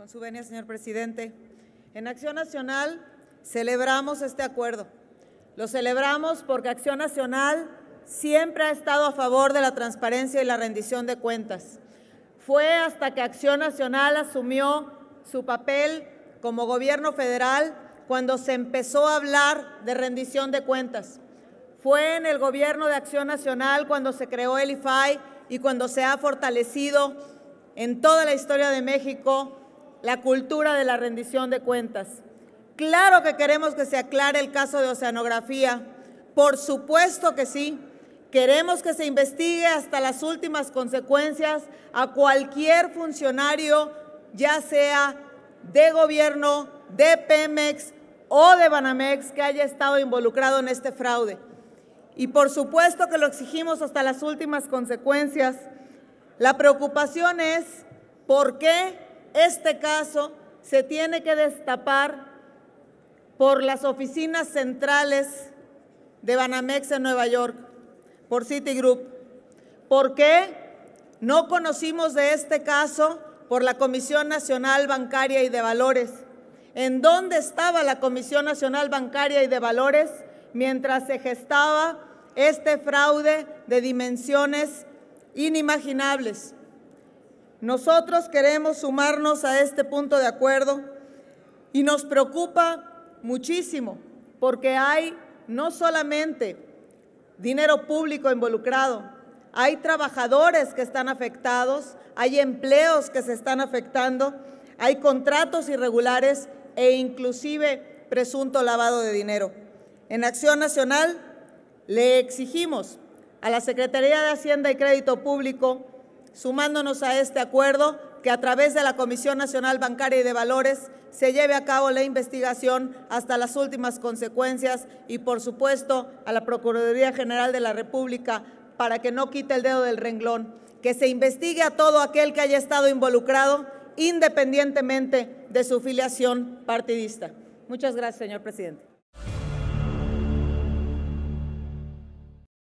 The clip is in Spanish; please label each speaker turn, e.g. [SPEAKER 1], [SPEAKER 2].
[SPEAKER 1] Con su venia, señor presidente. En Acción Nacional celebramos este acuerdo. Lo celebramos porque Acción Nacional siempre ha estado a favor de la transparencia y la rendición de cuentas. Fue hasta que Acción Nacional asumió su papel como gobierno federal cuando se empezó a hablar de rendición de cuentas. Fue en el gobierno de Acción Nacional cuando se creó el IFAI y cuando se ha fortalecido en toda la historia de México la cultura de la rendición de cuentas. Claro que queremos que se aclare el caso de oceanografía, por supuesto que sí. Queremos que se investigue hasta las últimas consecuencias a cualquier funcionario, ya sea de gobierno, de Pemex o de Banamex, que haya estado involucrado en este fraude. Y por supuesto que lo exigimos hasta las últimas consecuencias. La preocupación es por qué este caso se tiene que destapar por las oficinas centrales de Banamex en Nueva York, por Citigroup. ¿Por qué no conocimos de este caso por la Comisión Nacional Bancaria y de Valores? ¿En dónde estaba la Comisión Nacional Bancaria y de Valores mientras se gestaba este fraude de dimensiones inimaginables? Nosotros queremos sumarnos a este punto de acuerdo y nos preocupa muchísimo porque hay no solamente dinero público involucrado, hay trabajadores que están afectados, hay empleos que se están afectando, hay contratos irregulares e inclusive presunto lavado de dinero. En Acción Nacional le exigimos a la Secretaría de Hacienda y Crédito Público sumándonos a este acuerdo que a través de la Comisión Nacional Bancaria y de Valores se lleve a cabo la investigación hasta las últimas consecuencias y, por supuesto, a la Procuraduría General de la República para que no quite el dedo del renglón, que se investigue a todo aquel que haya estado involucrado independientemente de su filiación partidista. Muchas gracias, señor presidente.